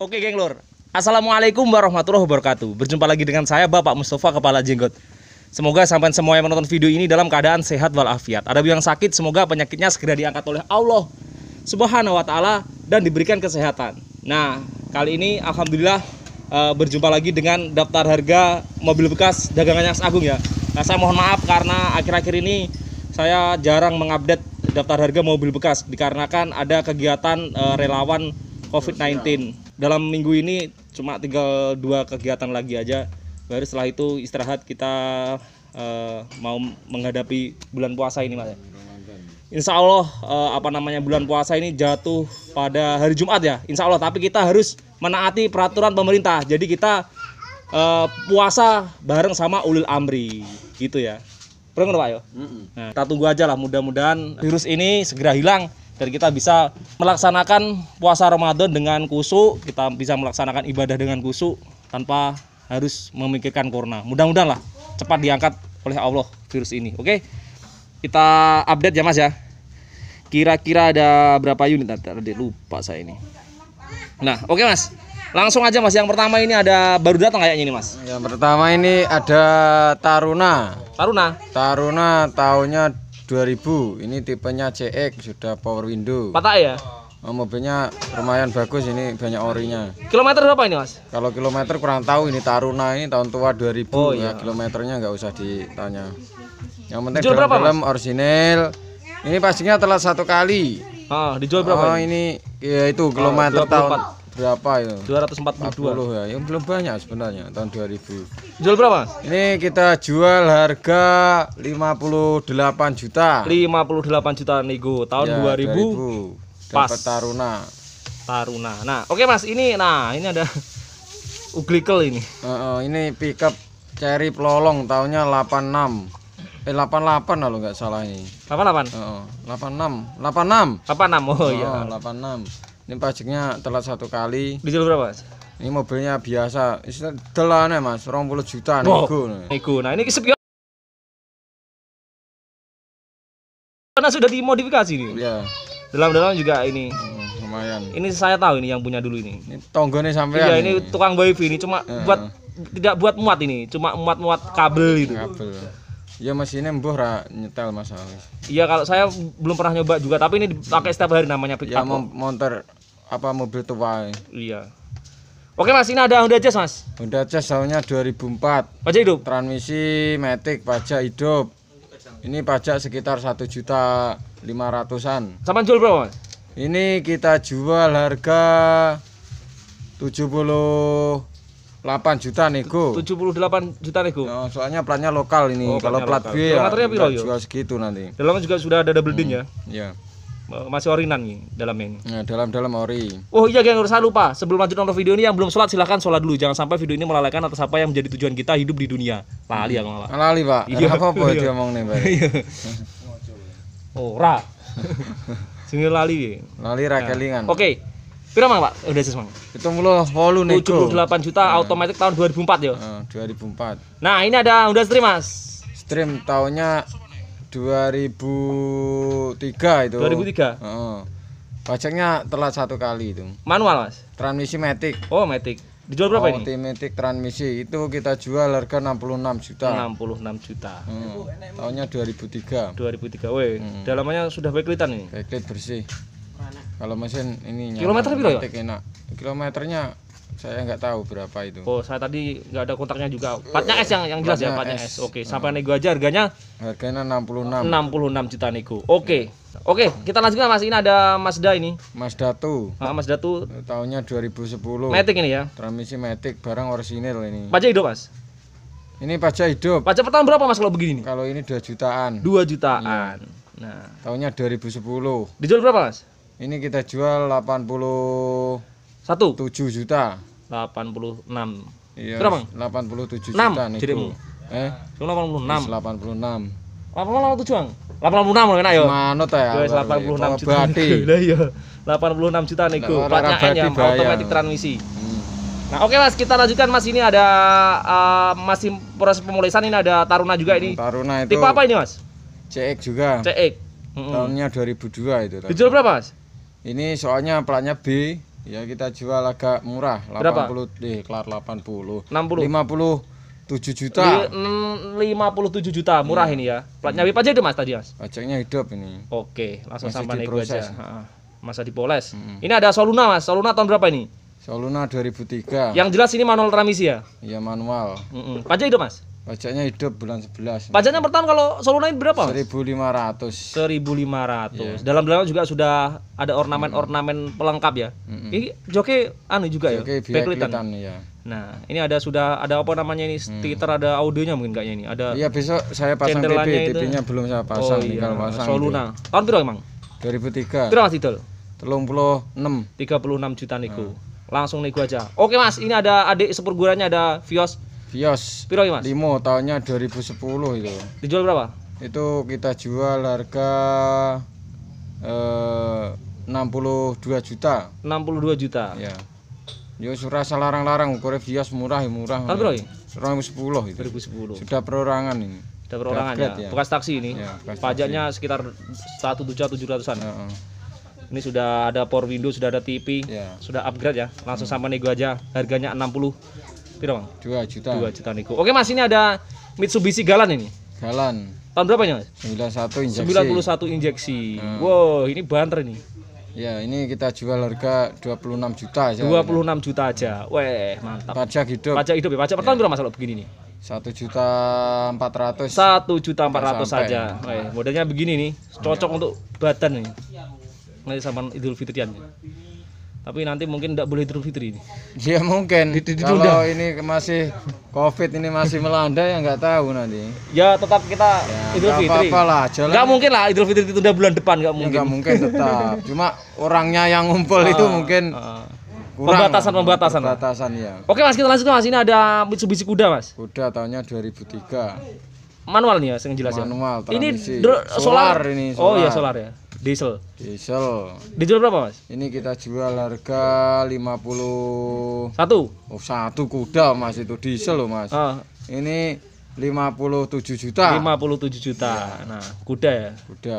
Oke geng lor, Assalamualaikum warahmatullahi wabarakatuh Berjumpa lagi dengan saya Bapak Mustafa Kepala Jenggot Semoga sampai semua yang menonton video ini dalam keadaan sehat walafiat Ada yang sakit, semoga penyakitnya segera diangkat oleh Allah Subhanahu wa ta'ala dan diberikan kesehatan Nah, kali ini Alhamdulillah eh, berjumpa lagi dengan daftar harga mobil bekas dagangan Yang Agung ya Nah, saya mohon maaf karena akhir-akhir ini saya jarang mengupdate daftar harga mobil bekas Dikarenakan ada kegiatan uh, relawan COVID-19 dalam minggu ini cuma tinggal dua kegiatan lagi aja baru setelah itu istirahat kita uh, mau menghadapi bulan puasa ini mas Insya Allah uh, apa namanya bulan puasa ini jatuh pada hari Jumat ya Insya Allah tapi kita harus menaati peraturan pemerintah jadi kita uh, puasa bareng sama ulil amri gitu ya Pernah Pak yo? Ya? Nah, kita tunggu aja lah mudah-mudahan virus ini segera hilang dan kita bisa melaksanakan puasa Ramadan dengan kusuk, kita bisa melaksanakan ibadah dengan kusuk tanpa harus memikirkan corona. Mudah-mudahan lah cepat diangkat oleh Allah virus ini. Oke. Kita update ya Mas ya. Kira-kira ada berapa unit tadi lupa saya ini. Nah, oke Mas. Langsung aja Mas, yang pertama ini ada baru datang kayaknya ini Mas. Yang pertama ini ada Taruna. Taruna. Taruna tahunya. 2000 ini tipenya CX sudah power window patah ya Oh, mobilnya lumayan bagus ini banyak orinya. Kilometer berapa ini mas? Kalau kilometer kurang tahu ini Taruna ini tahun tua 2000 oh, iya. ya kilometernya nggak usah ditanya. Yang penting dalam berapa, dalam orisinil. Ini pastinya telah satu kali. Ah dijual berapa? Oh ini, ini ya itu kilometer oh, tahun berapa ya? 242. 40 ya. Yang belum banyak sebenarnya tahun 2000. Jual berapa? Ini kita jual harga 58 juta. 58 juta nego tahun ya, 2000. 2000. Pas Taruna. Taruna. Nah, oke okay, Mas, ini nah ini ada uglikel ini. Uh, uh, ini pickup Cherry Plolong tahunnya 86. Eh 88 kalau nggak salah ini. 88? Heeh, uh, 86. 86. 86. Oh, oh iya. 86 ini pajaknya telat satu kali dijual berapa ini mobilnya biasa telan ya mas orang puluh juta nih oh. nego nah ini kesepian karena sudah dimodifikasi nih iya dalam-dalam juga ini hmm, lumayan ini saya tahu ini yang punya dulu ini ini tonggone sampai iya ini, tukang wifi ini cuma uh. buat tidak buat muat ini cuma muat-muat kabel itu kabel Ya Mas ini mbuh ra nyetel Mas Iya kalau saya belum pernah nyoba juga tapi ini pakai setiap hari namanya pick iya, up. Ya monter apa mobil tua iya Oke mas, ini ada Honda Jazz mas Honda Jazz tahunnya 2004 Pajak hidup? Transmisi Matic, pajak hidup Ini pajak sekitar satu juta lima ratusan sama jual berapa mas? Ini kita jual harga 78 juta nego 78 juta nego nah, ya, soalnya platnya lokal ini oh, kalau plat B ya jual segitu nanti dalamnya juga sudah ada double din ya hmm, iya. Eh, masih ori nih dalam ini. Ya, dalam dalam ori. Oh iya geng, harus lupa. Sebelum lanjut nonton video ini yang belum sholat silahkan sholat dulu. Jangan sampai video ini melalaikan atas apa yang menjadi tujuan kita hidup di dunia. Lali ya kalau Lali pak. Iya apa boleh dia iya. ngomong nih pak. Iya. oh ra. Sini lali. Lali rakelingan ya. Oke. Pira mang pak? Udah sih mang. Itu mulu volume nih. Tujuh puluh delapan juta otomatis ya. tahun dua ribu empat ya. Dua ribu empat Nah ini ada udah stream mas. Stream tahunnya 2003 itu 2003 oh. pajaknya telat satu kali itu manual mas transmisi matic oh matic dijual berapa oh, ini? Timetik transmisi itu kita jual harga 66 juta. 66 juta. Hmm. Tahunnya 2003. 2003. Weh, hmm. dalamnya sudah backlitan ini. Backlit bersih. Kalau mesin ini Kilometer berapa ya? Enak. Kilometernya saya nggak tahu berapa itu. Oh, saya tadi nggak ada kontaknya juga. Partnya S yang yang jelas ya, partnya S. Oke, ah. sampai uh. nego aja harganya. Harganya 66. 66 juta nego. Oke. Oke, kita lanjutkan Mas. Ini ada Mazda ini. Mazda tuh. Ah, Mazda tuh. Tahunnya 2010. Matic ini ya. Transmisi Matic, barang orisinil ini. Pajak hidup, Mas. Ini pajak hidup. Pajak pertama berapa Mas kalau begini Kalau ini dua jutaan. dua jutaan. Iya. Nah, tahunnya dua ribu sepuluh Dijual berapa, Mas? Ini kita jual delapan puluh satu tujuh juta. 86. Iya. Berapa, Bang? 87 6, juta nih. Dirimu. Eh, 86. 86. 86 Bang? 86 lho enak yo. Ya? Manut ya. 86 juta. Lah iya. 86 juta niku. Platnya N automatic transmisi. Hmm. Nah, oke okay, Mas, kita lanjutkan Mas. Ini ada uh, eh, masih proses pemulisan ini ada Taruna juga ini. Hmm, Taruna itu. Tipe apa ini, Mas? CX juga. CX. -hmm. Tahunnya 2002 itu. Dijual berapa, Mas? Ini soalnya platnya B, Ya kita jual agak murah, Berapa? 80 eh kelar 80. 60. 57 juta. 57 juta murah hmm. ini ya. Platnya hmm. aja itu Mas tadi, Mas? Pajaknya hidup ini. Oke, langsung sampai nego aja. Heeh. masa dipoles. Hmm. Ini ada Soluna, Mas. Soluna tahun berapa ini? Soluna 2003. Yang jelas ini manual transmisi ya? Iya, manual. Heeh. Hmm Pajak hidup, Mas? Pajaknya hidup bulan 11. Pajaknya per tahun kalau Solo naik berapa? 1500. 1500. Yeah. Dalam dalam juga sudah ada ornamen-ornamen pelengkap ya. Mm-hmm. Ini joki anu juga joke ya. Joki ya. Iya. Nah, ini ada sudah ada apa namanya ini stiker mm. hmm. ada audionya mungkin kayaknya ini. Ada Iya, besok saya pasang TV, TV-nya belum saya pasang oh, iya. kalau pasang. Soluna. Itu. Nah. Tahun berapa emang? 2003. Berapa Tiga puluh enam juta niku. Hmm. Langsung niku aja. Oke, Mas, ini ada adik seperguruannya ada Vios Vios. Piro Mas? Limo tahunnya 2010 itu. Dijual berapa? Itu kita jual harga eh 62 juta. 62 juta. Iya. Yo surah larang-larang ukur Vios murah ya murah. Kan bro? 2010 itu. 2010. Sudah perorangan ini. Sudah perorangan ya. ya. Bekas taksi ini. Ya, bekas Pajaknya taksi. sekitar 1 juta 700-an. Ya. -uh. Ini sudah ada power window, sudah ada TV, ya. sudah upgrade ya. Langsung hmm. sama nego aja. Harganya 60 Piro, Bang? 2 juta. 2 juta niku. Oke, Mas, ini ada Mitsubishi Galan ini. Galan. Tahun berapa ini, Mas? 91 injeksi. 91 injeksi. Hmm. Wow, ini banter nih. Ya, ini kita jual harga 26 juta aja. 26 ini. juta aja. Weh, mantap. Pajak hidup. Pajak hidup ya. Pajak per tahun ya. berapa Mas kalau begini nih? satu juta empat ratus satu juta empat ratus saja modelnya begini nih cocok ya. untuk badan nih nanti sama Idul Fitrian tapi nanti mungkin tidak boleh Idul Fitri. Ya mungkin. di, di, Kalau ini masih Covid ini masih melanda ya nggak tahu nanti. Ya tetap kita ya, Idul Fitri. Apa, -apa lah, jalan. Gak mungkin lah Idul Fitri itu udah bulan depan nggak ya, mungkin. Nggak ya, mungkin tetap. Cuma orangnya yang ngumpul itu ah, mungkin ah. Pembatasan pembatasan. Pembatasan ya. Oke Mas kita lanjut Mas ini ada Mitsubishi kuda Mas. Kuda tahunnya 2003. Manual nih ya, yang jelas Manual, ya. Ini solar, solar ini. Solar. Oh iya solar ya diesel diesel Dijual berapa mas ini kita jual harga lima puluh satu oh satu kuda mas itu diesel loh mas ah. lima ini tujuh juta Lima puluh tujuh juta ya. nah kuda ya kuda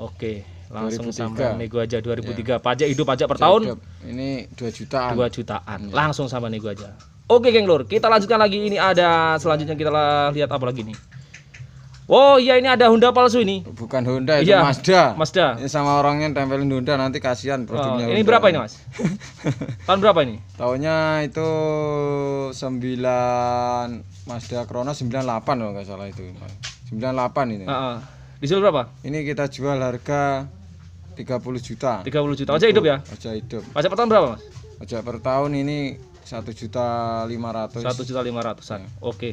oke langsung 2003. sampai nego aja ribu tiga. Iya. pajak hidup pajak per tahun ini dua jutaan Dua jutaan ya. langsung sama nego aja oke geng lur kita lanjutkan lagi ini ada selanjutnya kita lihat apa lagi nih Oh iya ini ada Honda palsu ini. Bukan Honda itu iya, Mazda. Mazda. Ini sama orangnya tempelin Honda nanti kasihan oh, produknya. Oh, ini berapa ini mas? Tahun berapa ini? Tahunnya itu 9 Mazda sembilan 98 kalau nggak salah itu. 98 ini. Uh -uh. Dijual berapa? Ini kita jual harga 30 juta. 30 juta. aja hidup ya? Aja hidup. Aja per tahun berapa mas? Aja per tahun ini satu juta lima ratus. Satu juta lima ratusan. Iya. Oke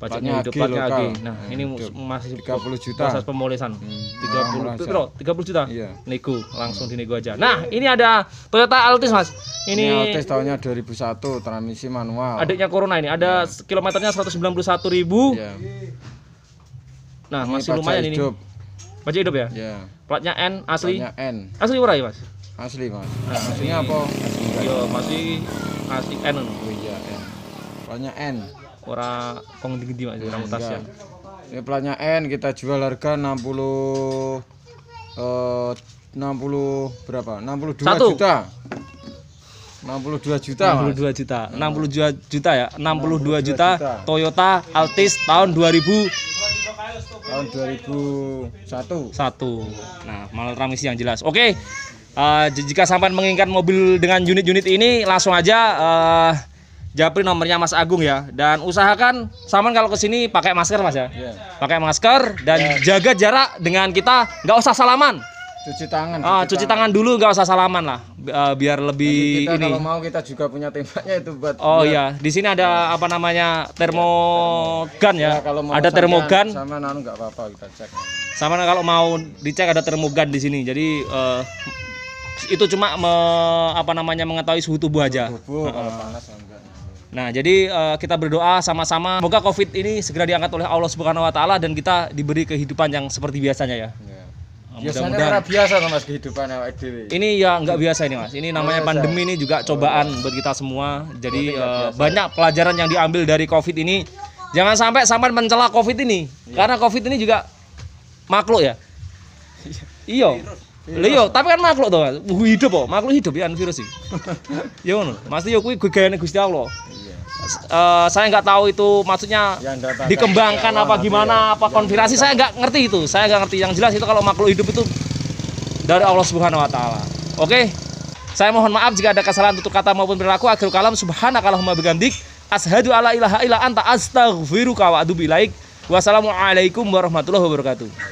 pajaknya hidup pajak lagi, Nah, hmm, ini hidup. masih 30 juta. Proses pemulisan. Hmm, 30 tiga 30 juta. Iya. Nego, hmm. langsung hmm. dinego aja. Nah, ini ada Toyota Altis, Mas. Ini, ini Altis tahunnya 2001, transmisi manual. Adiknya Corona ini. Ada yeah. kilometernya 191.000. ribu yeah. Nah, ini masih lumayan hidup. ini. Pajak hidup ya? Yeah. Platnya N asli. N. Asli ora ya, Mas? Asli, Mas. Nah, aslinya apa? Asli. Iya, masih asli N. Oh iya, N. Platnya N ora kong tinggi Mas, Orang mutas iya. ya. Ini ya, platnya N kita jual harga 60 eh 60 berapa? 62 Satu. juta. 62 juta 62 mas. juta 62 juta ya 62, 62 juta, juta Toyota Altis tahun 2000 tahun 2001 satu nah malah ramis yang jelas oke okay. uh, eh, jika sampai menginginkan mobil dengan unit-unit ini langsung aja uh, Japri nomornya Mas Agung ya dan usahakan saman kalau kesini pakai masker Mas ya yeah. pakai masker dan yeah. jaga jarak dengan kita Gak usah salaman cuci tangan ah, cuci, ah, cuci tangan. tangan dulu gak usah salaman lah eh, biar lebih kita ini kalau mau kita juga punya tembaknya itu buat oh iya di sini ada iya. apa namanya iya, termogan ya, ya kalau mau ada termogan sama nanu nggak apa-apa kita cek sama kalau mau dicek ada termogan di sini jadi uh, itu cuma me, apa namanya mengetahui suhu tubuh aja. Tubuh, kalau panas Nah, jadi uh, kita berdoa sama-sama semoga Covid ini segera diangkat oleh Allah Subhanahu wa taala dan kita diberi kehidupan yang seperti biasanya ya. ya. Biasanya mudahan biasa sama mas kehidupan Ini ya nggak biasa ini mas. Ini namanya biasa. pandemi ini juga cobaan oh, buat kita semua. Jadi uh, banyak pelajaran yang diambil dari covid ini. Jangan sampai sampai mencela covid ini, ya. karena covid ini juga makhluk ya. Iyo. Iya. Leo, iya, tapi kan makhluk tuh Hidup kok, oh. makhluk hidup ya virus sih. yo ya ngono. Mesti iya yo kuwi gaya Gusti Allah uh, saya nggak tahu itu maksudnya ya, dikembangkan apa gimana ya. apa konfirmasi saya nggak ngerti itu saya nggak ngerti yang jelas itu kalau makhluk hidup itu dari Allah Subhanahu Wa Taala oke okay? saya mohon maaf jika ada kesalahan tutur kata maupun perilaku akhir kalam subhanakallahumma bihamdik ashadu ala ilaha illa anta astaghfiruka wa atubu wassalamualaikum warahmatullahi wabarakatuh